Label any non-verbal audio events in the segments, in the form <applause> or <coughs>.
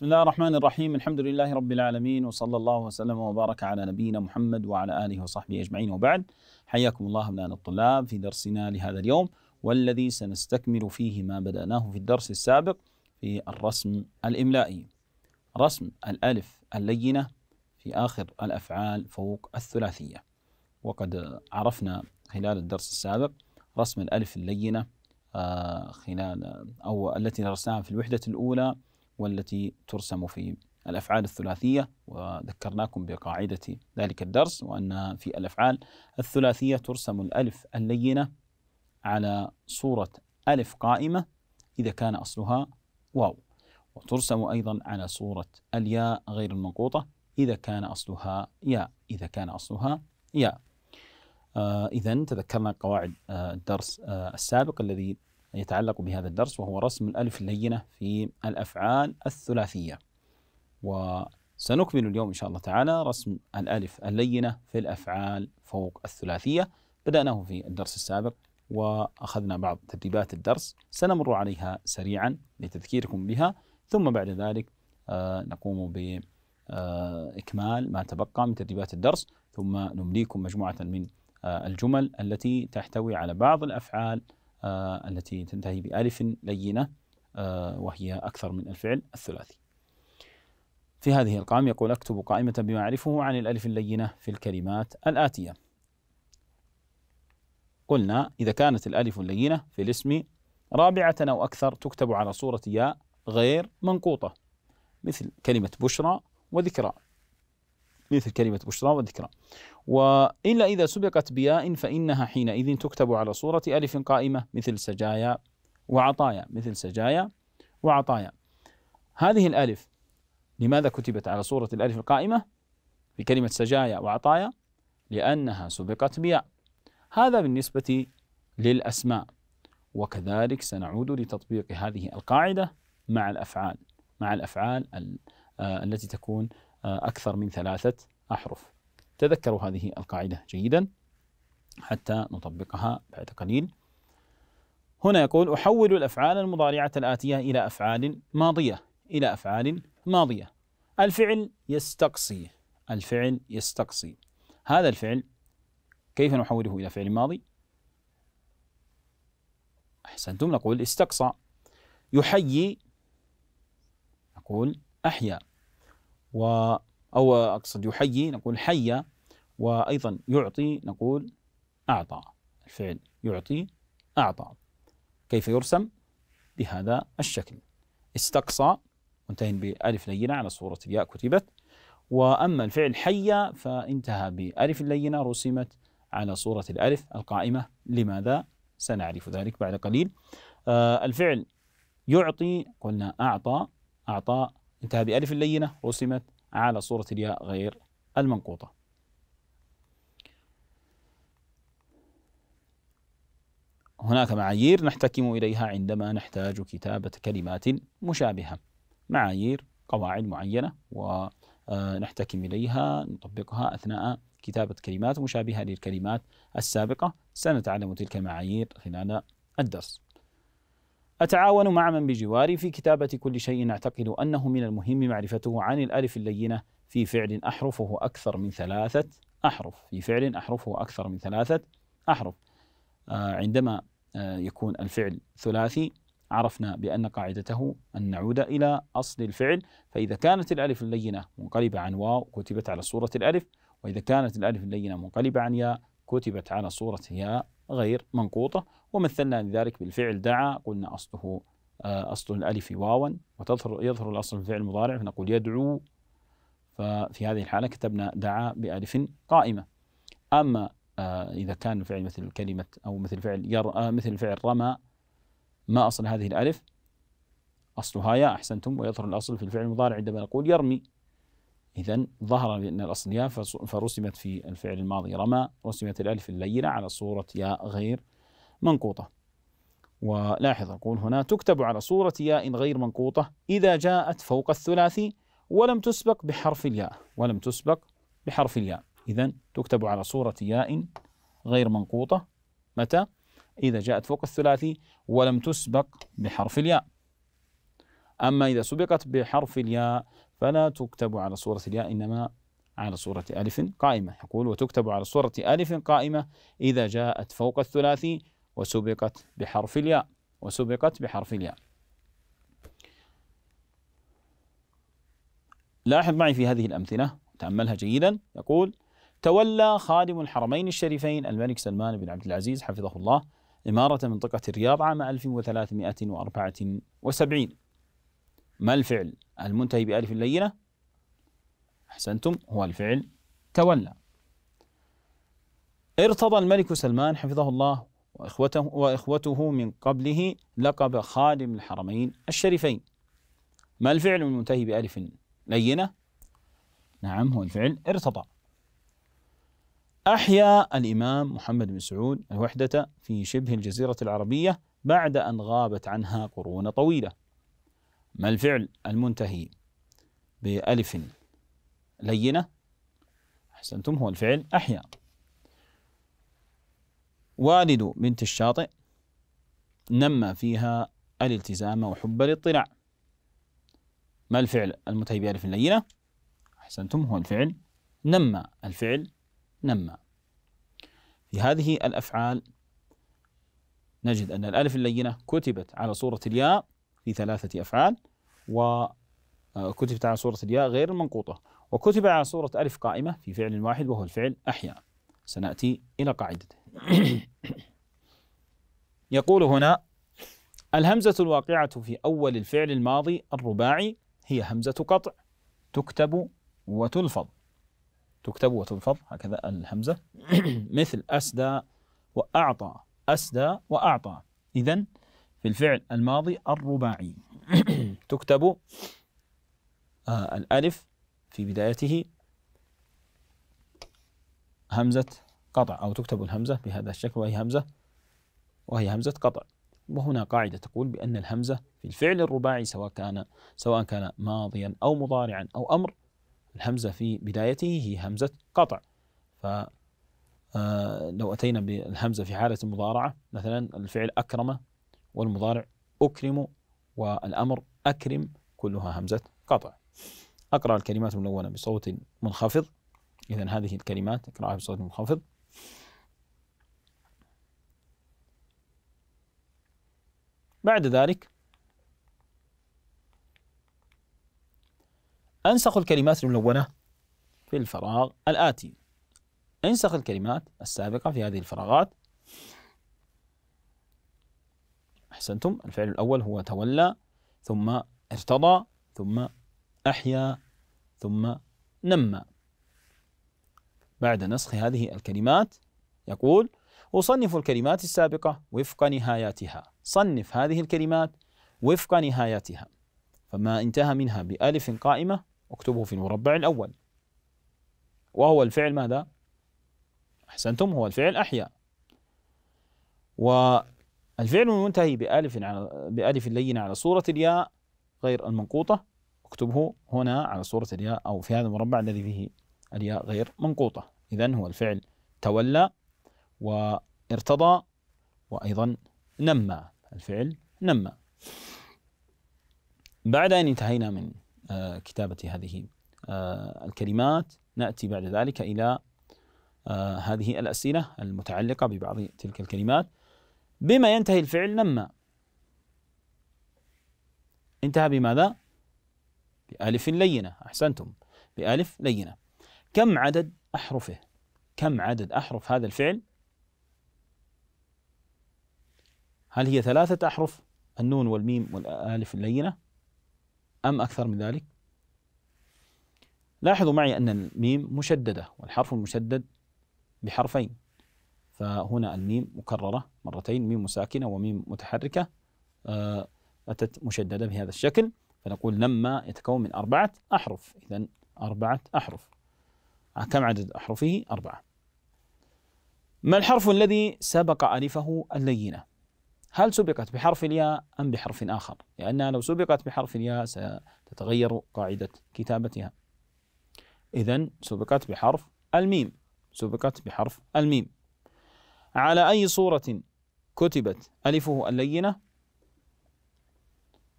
بسم الله الرحمن الرحيم الحمد لله رب العالمين وصلى الله وسلم وبارك على نبينا محمد وعلى آله وصحبه أجمعين وبعد حياكم الله أبنائنا الطلاب في درسنا لهذا اليوم والذي سنستكمل فيه ما بدأناه في الدرس السابق في الرسم الإملائي رسم الألف اللينة في آخر الأفعال فوق الثلاثية وقد عرفنا خلال الدرس السابق رسم الألف اللينة خلال أو التي درسناها في الوحدة الأولى والتي ترسم في الأفعال الثلاثية وذكرناكم بقاعدة ذلك الدرس وأن في الأفعال الثلاثية ترسم الألف اللينة على صورة ألف قائمة إذا كان أصلها واو وترسم أيضا على صورة الياء غير المنقوطة إذا كان أصلها ياء إذا كان أصلها ياء آه إذا تذكرنا قواعد آه الدرس آه السابق الذي يتعلق بهذا الدرس وهو رسم الألف اللينة في الأفعال الثلاثية وسنكمل اليوم إن شاء الله تعالى رسم الألف اللينة في الأفعال فوق الثلاثية بدأناه في الدرس السابق وأخذنا بعض تدريبات الدرس سنمر عليها سريعا لتذكيركم بها ثم بعد ذلك آه، نقوم ب آه، إكمال ما تبقى من تدريبات الدرس ثم نمليكم مجموعة من آه، الجمل التي تحتوي على بعض الأفعال آه، التي تنتهي بألف لينة آه، وهي أكثر من الفعل الثلاثي في هذه القائمة يقول أكتب قائمة بما أعرفه عن الألف اللينة في الكلمات الآتية قلنا إذا كانت الألف اللينة في الاسم رابعة أو أكثر تكتب على صورة ياء غير منقوطة مثل كلمة بشرى وذكرى مثل كلمة بشرى وذكرى وإلا إذا سبقت بياء فإنها حينئذ تكتب على صورة ألف قائمة مثل سجايا وعطايا مثل سجايا وعطايا هذه الألف لماذا كتبت على صورة الألف القائمة في كلمة سجايا وعطايا لأنها سبقت بياء هذا بالنسبة للأسماء وكذلك سنعود لتطبيق هذه القاعدة مع الأفعال مع الأفعال آه، التي تكون آه، أكثر من ثلاثة أحرف تذكروا هذه القاعدة جيدا حتى نطبقها بعد قليل هنا يقول أحول الأفعال المضارعة الآتية إلى أفعال ماضية إلى أفعال ماضية الفعل يستقصي الفعل يستقصي هذا الفعل كيف نحوله إلى فعل ماضي أحسنتم نقول استقصى يحيي نقول أحيا و أو أقصد يحيي نقول حي وأيضا يعطي نقول أعطى الفعل يعطي أعطى كيف يرسم بهذا الشكل استقصى منتهي بألف لينة على صورة الياء كتبت وأما الفعل حي فانتهى بألف لينة رسمت على صورة الألف القائمة لماذا سنعرف ذلك بعد قليل آه الفعل يعطي قلنا أعطى أعطى انتهى بألف لينة رسمت على صورة الياء غير المنقوطة هناك معايير نحتكم إليها عندما نحتاج كتابة كلمات مشابهة معايير قواعد معينة ونحتكم إليها نطبقها أثناء كتابة كلمات مشابهة للكلمات السابقة سنتعلم تلك المعايير خلال الدرس أتعاون مع من بجواري في كتابة كل شيء أعتقد أنه من المهم معرفته عن الألف اللينة في فعل أحرفه أكثر من ثلاثة أحرف في فعل أحرفه أكثر من ثلاثة أحرف آه، عندما آه، يكون الفعل ثلاثي عرفنا بأن قاعدته أن نعود إلى أصل الفعل فإذا كانت الألف اللينة منقلبة عن واو كتبت على صورة الألف وإذا كانت الألف اللينة منقلبة عن ياء كتبت على صورة ياء غير منقوطة ومثلنا لذلك بالفعل دعا قلنا أصله آه، أصل الألف واوا وتظهر يظهر الأصل في الفعل المضارع فنقول يدعو ففي هذه الحالة كتبنا دعا بألف قائمة أما آه، إذا كان الفعل مثل كلمة أو مثل فعل ير آه، مثل فعل رمى ما أصل هذه الألف أصلها يا أحسنتم ويظهر الأصل في الفعل المضارع عندما نقول يرمي إذا ظهر بأن الأصل يا فرسمت في الفعل الماضي رمى رسمت الألف اللينة على صورة يا غير منقوطة ولاحظ أقول هنا تكتب على صورة ياء غير منقوطة إذا جاءت فوق الثلاثي ولم تسبق بحرف الياء ولم تسبق بحرف الياء إذا تكتب على صورة ياء غير منقوطة متى؟ إذا جاءت فوق الثلاثي ولم تسبق بحرف الياء أما إذا سبقت بحرف الياء فلا تكتب على صورة الياء إنما على صورة ألف قائمة يقول وتكتب على صورة ألف قائمة إذا جاءت فوق الثلاثي وسبقت بحرف الياء وسبقت بحرف الياء لاحظ معي في هذه الأمثلة تأملها جيدا يقول تولى خادم الحرمين الشريفين الملك سلمان بن عبد العزيز حفظه الله إمارة منطقة الرياض عام 1374 ما الفعل المنتهي بألف لينة أحسنتم هو الفعل تولى ارتضى الملك سلمان حفظه الله وإخوته, وإخوته من قبله لقب خادم الحرمين الشريفين ما الفعل المنتهي بألف لينة؟ نعم هو الفعل ارتضى أحيا الإمام محمد بن سعود الوحدة في شبه الجزيرة العربية بعد أن غابت عنها قرون طويلة ما الفعل المنتهي بألف لينة؟ أحسنتم هو الفعل أحيا والد بنت الشاطئ نمى فيها الالتزام وحب الاطلاع ما الفعل المتهي بألف لينة أحسنتم هو الفعل نمى الفعل نمى في هذه الأفعال نجد أن الألف اللينة كتبت على صورة الياء في ثلاثة أفعال وكتبت آه، على صورة الياء غير المنقوطة وكتب على صورة ألف قائمة في فعل واحد وهو الفعل أحيا سنأتي إلى قاعدته <coughs> يقول هنا الهمزة الواقعة في أول الفعل الماضي الرباعي هي همزة قطع تكتب وتلفظ تكتب وتلفظ هكذا الهمزة <coughs> مثل أسدى وأعطى أسدى وأعطى إذا في الفعل الماضي الرباعي <coughs> تكتب آه، الألف في بدايته همزة قطع أو تكتب الهمزة بهذا الشكل وهي همزة وهي همزة قطع وهنا قاعدة تقول بأن الهمزة في الفعل الرباعي سواء كان سواء كان ماضيا أو مضارعا أو أمر الهمزة في بدايته هي همزة قطع ف آه، لو أتينا بالهمزة في حالة المضارعة مثلا الفعل أكرم والمضارع أكرم والأمر أكرم كلها همزة قطع أقرأ الكلمات الملونة بصوت منخفض إذا هذه الكلمات أقرأها بصوت منخفض بعد ذلك أنسخ الكلمات الملونة في الفراغ الآتي انسخ الكلمات السابقة في هذه الفراغات أحسنتم الفعل الأول هو تولى ثم ارتضى ثم أحيا ثم نمى بعد نسخ هذه الكلمات يقول أصنف الكلمات السابقة وفق نهاياتها صنف هذه الكلمات وفق نهاياتها فما انتهى منها بألف قائمة اكتبه في المربع الأول وهو الفعل ماذا؟ أحسنتم هو الفعل أحيا والفعل المنتهي بألف على بألف لينة على صورة الياء غير المنقوطة اكتبه هنا على صورة الياء أو في هذا المربع الذي فيه الياء غير منقوطة إذا هو الفعل تولى وارتضى وأيضا نمى الفعل نما بعد أن انتهينا من آه، كتابة هذه آه، الكلمات نأتي بعد ذلك إلى آه، هذه الأسئلة المتعلقة ببعض تلك الكلمات بما ينتهي الفعل نما انتهى بماذا؟ بألف لينة أحسنتم بألف لينة كم عدد أحرفه؟ كم عدد أحرف هذا الفعل؟ هل هي ثلاثة أحرف النون والميم والألف اللينة أم أكثر من ذلك لاحظوا معي أن الميم مشددة والحرف المشدد بحرفين فهنا الميم مكررة مرتين ميم ساكنة وميم متحركة آه، أتت مشددة بهذا الشكل فنقول لما يتكون من أربعة أحرف إذا أربعة أحرف آه، كم عدد أحرفه؟ أربعة ما الحرف الذي سبق ألفه اللينة؟ هل سبقت بحرف الياء أم بحرف آخر لأنها لو سبقت بحرف الياء ستتغير قاعدة كتابتها إذا سبقت بحرف الميم سبقت بحرف الميم على أي صورة كتبت ألفه اللينة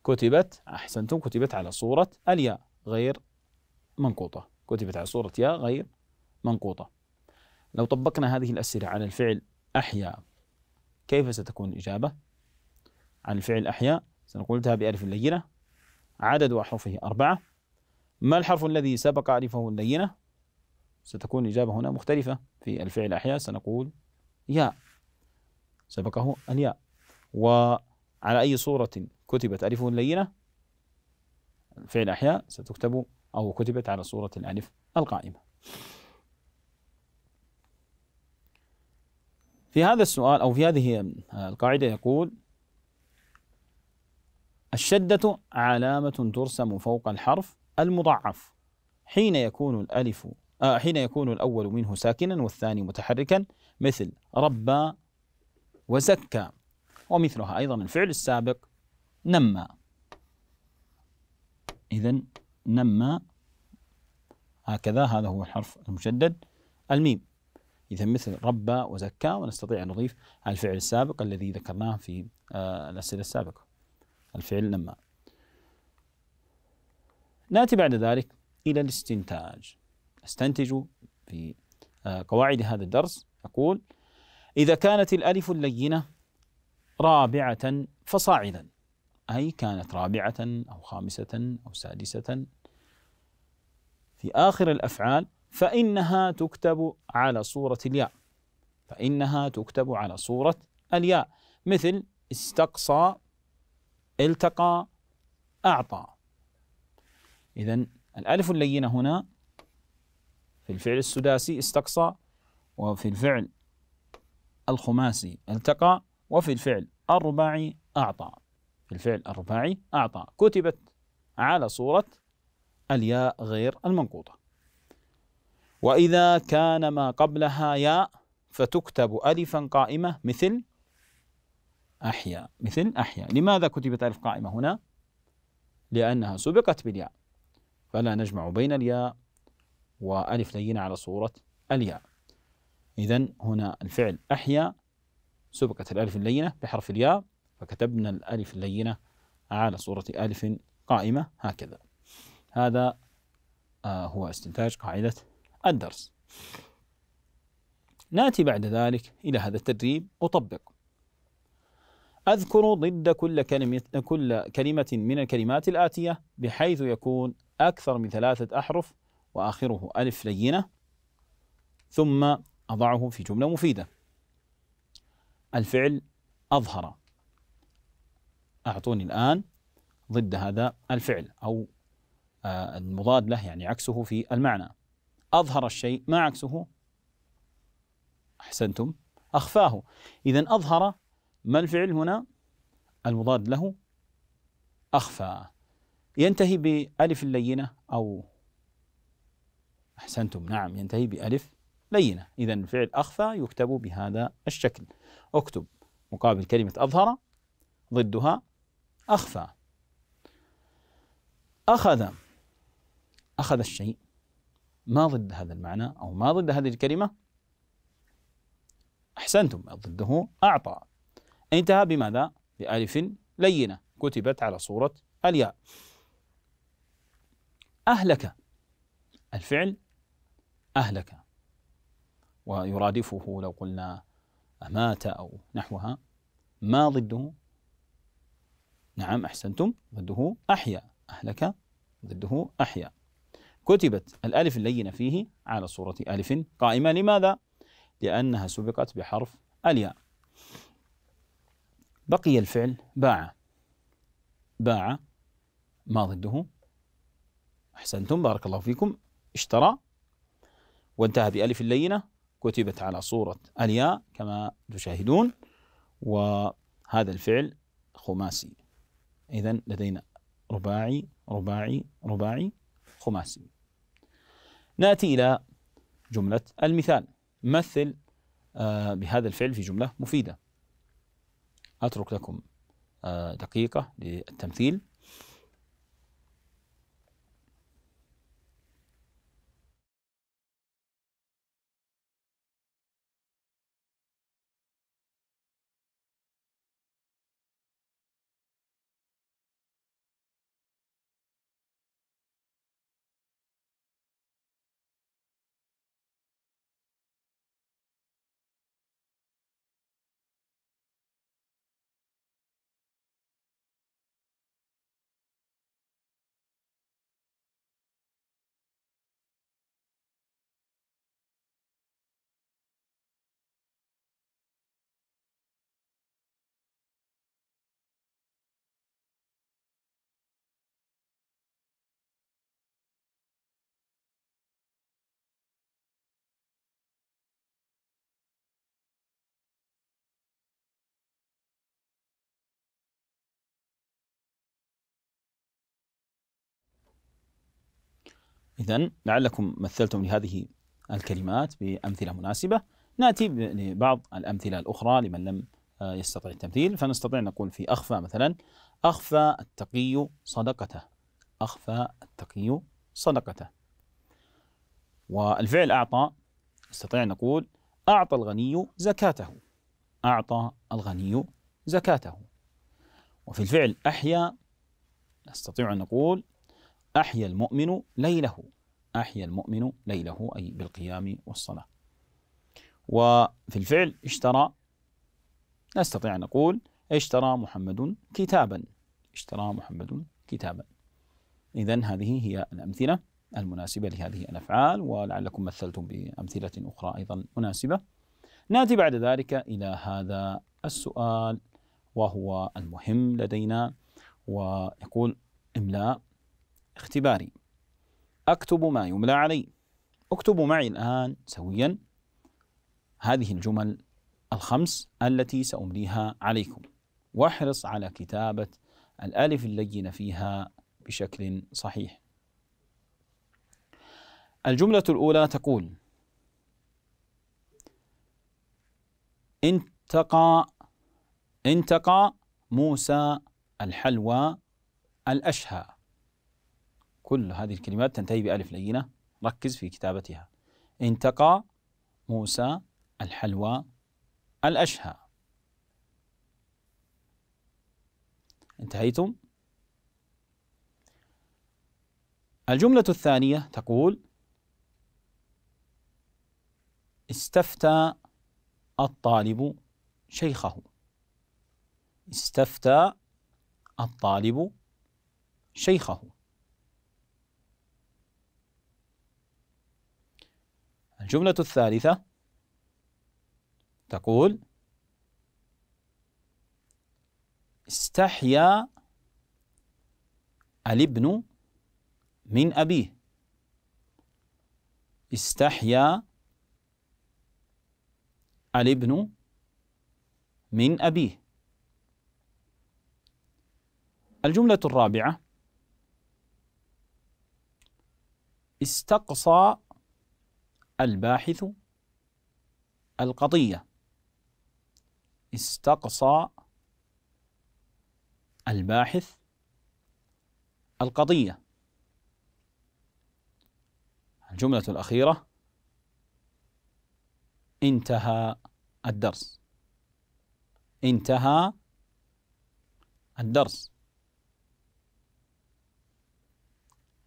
كتبت أحسنتم كتبت على صورة الياء غير منقوطة كتبت على صورة ياء غير منقوطة لو طبقنا هذه الأسئلة على الفعل أحيا كيف ستكون الإجابة عن الفعل أحياء سنقولها بألف لينة عدد أحرفه أربعة ما الحرف الذي سبق ألفه اللينة ستكون الإجابة هنا مختلفة في الفعل أحياء سنقول ياء سبقه الياء وعلى أي صورة كتبت ألفه اللينة الفعل أحياء ستكتب أو كتبت على صورة الألف القائمة في هذا السؤال أو في هذه آه، القاعدة يقول الشدة علامة ترسم فوق الحرف المضعف حين يكون الألف آه حين يكون الأول منه ساكنا والثاني متحركا مثل ربى وزكى ومثلها أيضا الفعل السابق نما إذا نما هكذا هذا هو الحرف المشدد الميم إذا مثل ربى وزكى ونستطيع أن نضيف الفعل السابق الذي ذكرناه في آه، الأسئلة السابقة الفعل لما نأتي بعد ذلك إلى الاستنتاج استنتج في آه، قواعد هذا الدرس أقول إذا كانت الألف اللينة رابعة فصاعدا أي كانت رابعة أو خامسة أو سادسة في آخر الأفعال فإنها تكتب على صورة الياء فإنها تكتب على صورة الياء مثل استقصى التقى أعطى إذا الألف اللينة هنا في الفعل السداسي استقصى وفي الفعل الخماسي التقى وفي الفعل الرباعي أعطى في الفعل الرباعي أعطى كتبت على صورة الياء غير المنقوطة وإذا كان ما قبلها ياء فتكتب ألفا قائمة مثل أحيا مثل أحيا لماذا كتبت ألف قائمة هنا؟ لأنها سبقت بالياء فلا نجمع بين الياء وألف لينة على صورة الياء إذا هنا الفعل أحيا سبقت الألف اللينة بحرف الياء فكتبنا الألف اللينة على صورة ألف قائمة هكذا هذا آه، هو استنتاج قاعدة الدرس ناتي بعد ذلك إلى هذا التدريب أطبق أذكر ضد كل كلمة, كل كلمة من الكلمات الآتية بحيث يكون أكثر من ثلاثة أحرف وآخره ألف لينة ثم أضعه في جملة مفيدة الفعل أظهر أعطوني الآن ضد هذا الفعل أو آه، المضاد له يعني عكسه في المعنى أظهر الشيء ما عكسه أحسنتم أخفاه إذا أظهر ما الفعل هنا المضاد له أخفى ينتهي بألف اللينة أو أحسنتم نعم ينتهي بألف لينة إذا الفعل أخفى يكتب بهذا الشكل اكتب مقابل كلمة أظهر ضدها أخفى أخذ أخذ الشيء ما ضد هذا المعنى أو ما ضد هذه الكلمة أحسنتم ضده أعطى انتهى بماذا؟ بألف لينة كتبت على صورة الياء أهلك الفعل أهلك ويرادفه لو قلنا أمات أو نحوها ما ضده نعم أحسنتم ضده أحيا أهلك ضده أحيا كتبت الألف اللينة فيه على صورة ألف قائمة لماذا؟ لأنها سبقت بحرف الياء بقي الفعل باع باع ما ضده أحسنتم بارك الله فيكم اشترى وانتهى بألف اللينة كتبت على صورة الياء كما تشاهدون وهذا الفعل خماسي إذا لدينا رباعي رباعي رباعي خماسي ناتي إلى جملة المثال مثل آه، بهذا الفعل في جملة مفيدة أترك لكم آه، دقيقة للتمثيل إذا لعلكم مثلتم لهذه الكلمات بأمثلة مناسبة نأتي لبعض الأمثلة الأخرى لمن لم آه، يستطع التمثيل فنستطيع أن نقول في أخفى مثلا أخفى التقي صدقته أخفى التقي صدقته والفعل أعطى نستطيع أن نقول أعطى الغني زكاته أعطى الغني زكاته وفي الفعل أحيا نستطيع أن نقول أحيا المؤمن ليله أحيا المؤمن ليله أي بالقيام والصلاة وفي الفعل اشترى نستطيع أن نقول اشترى محمد كتابا اشترى محمد كتابا إذا هذه هي الأمثلة المناسبة لهذه الأفعال ولعلكم مثلتم بأمثلة أخرى أيضا مناسبة ناتي بعد ذلك إلى هذا السؤال وهو المهم لدينا ويقول إملاء اختباري أكتب ما يملى علي اكتبوا معي الآن سويا هذه الجمل الخمس التي سأمليها عليكم واحرص على كتابة الألف اللين فيها بشكل صحيح الجملة الأولى تقول انتقى انتقى موسى الحلوى الأشهى كل هذه الكلمات تنتهي بألف لينة ركز في كتابتها انتقى موسى الحلوى الأشهى انتهيتم؟ الجملة الثانية تقول استفتى الطالب شيخه استفتى الطالب شيخه الجملة الثالثة تقول استحيا الابن من أبيه استحيا الابن من أبيه الجملة الرابعة استقصى الباحث القضية استقصى الباحث القضية الجملة الأخيرة انتهى الدرس انتهى الدرس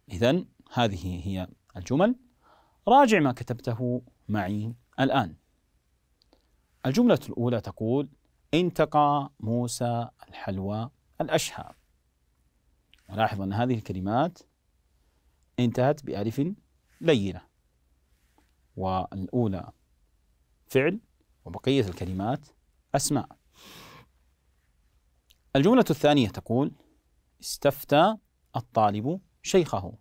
إذن هذه هي الجمل راجع ما كتبته معي الآن الجملة الأولى تقول انتقى موسى الحلوى الأشهى ولاحظ أن هذه الكلمات انتهت بألف لينة والأولى فعل وبقية الكلمات أسماء الجملة الثانية تقول استفتى الطالب شيخه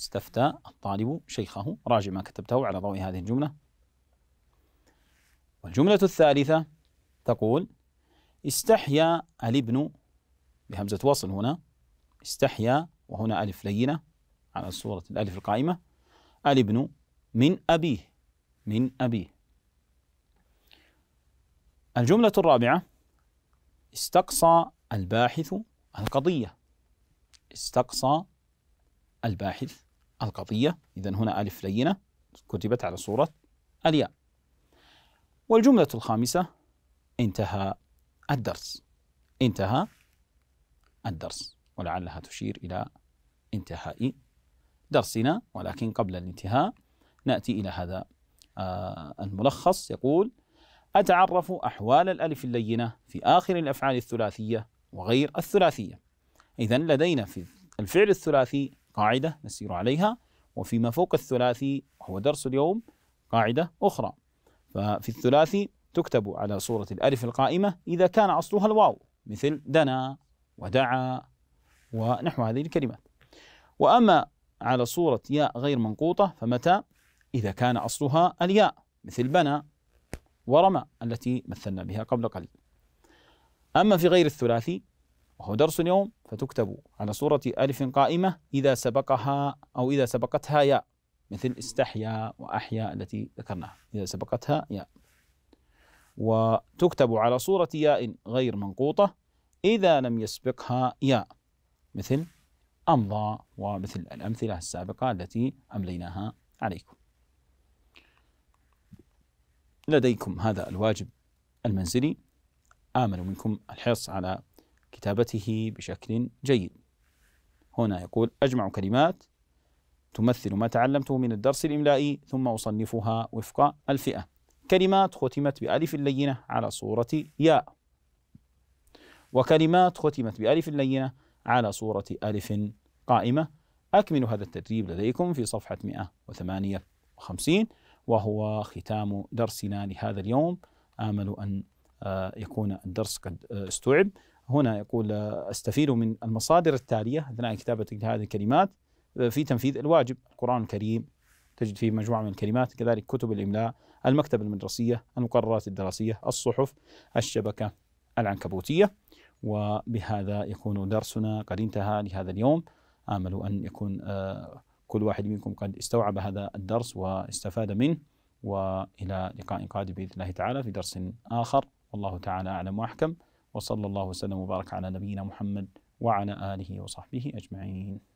استفتى الطالب شيخه راجع ما كتبته على ضوء هذه الجملة والجملة الثالثة تقول استحيا الابن بهمزة وصل هنا استحيا وهنا ألف لينة على صورة الألف القائمة الابن من أبيه من أبيه الجملة الرابعة استقصى الباحث القضية استقصى الباحث القضية إذا هنا ألف لينة كتبت على صورة الياء والجملة الخامسة انتهى الدرس انتهى الدرس ولعلها تشير إلى انتهاء درسنا ولكن قبل الانتهاء نأتي إلى هذا آه، الملخص يقول أتعرف أحوال الألف اللينة في آخر الأفعال الثلاثية وغير الثلاثية إذا لدينا في الفعل الثلاثي قاعدة نسير عليها وفيما فوق الثلاثي وهو درس اليوم قاعدة أخرى ففي الثلاثي تكتب على صورة الألف القائمة إذا كان أصلها الواو مثل دنا ودعا ونحو هذه الكلمات وأما على صورة ياء غير منقوطة فمتى إذا كان أصلها الياء مثل بنى ورمى التي مثلنا بها قبل قليل أما في غير الثلاثي وهو درس اليوم فتكتب على صورة ألف قائمة إذا سبقها أو إذا سبقتها ياء مثل استحيا وأحيا التي ذكرناها إذا سبقتها ياء وتكتب على صورة ياء غير منقوطة إذا لم يسبقها ياء مثل أمضى ومثل الأمثلة السابقة التي أمليناها عليكم لديكم هذا الواجب المنزلي آمل منكم الحرص على كتابته بشكل جيد هنا يقول أجمع كلمات تمثل ما تعلمته من الدرس الإملائي ثم أصنفها وفق الفئة كلمات ختمت بألف لينة على صورة ياء وكلمات ختمت بألف لينة على صورة ألف قائمة أكمل هذا التدريب لديكم في صفحة 158 وهو ختام درسنا لهذا اليوم آمل أن آه، يكون الدرس قد آه، استوعب هنا يقول آه، استفيد من المصادر التالية أثناء كتابة هذه الكلمات آه، في تنفيذ الواجب القرآن الكريم تجد فيه مجموعة من الكلمات كذلك كتب الإملاء المكتبة المدرسية المقررات الدراسية الصحف الشبكة العنكبوتية وبهذا يكون درسنا قد انتهى لهذا اليوم آمل أن يكون آه، كل واحد منكم قد استوعب هذا الدرس واستفاد منه وإلى لقاء قادم بإذن الله تعالى في درس آخر والله تعالى أعلم وأحكم وصلى الله وسلم وبارك على نبينا محمد وعلى آله وصحبه أجمعين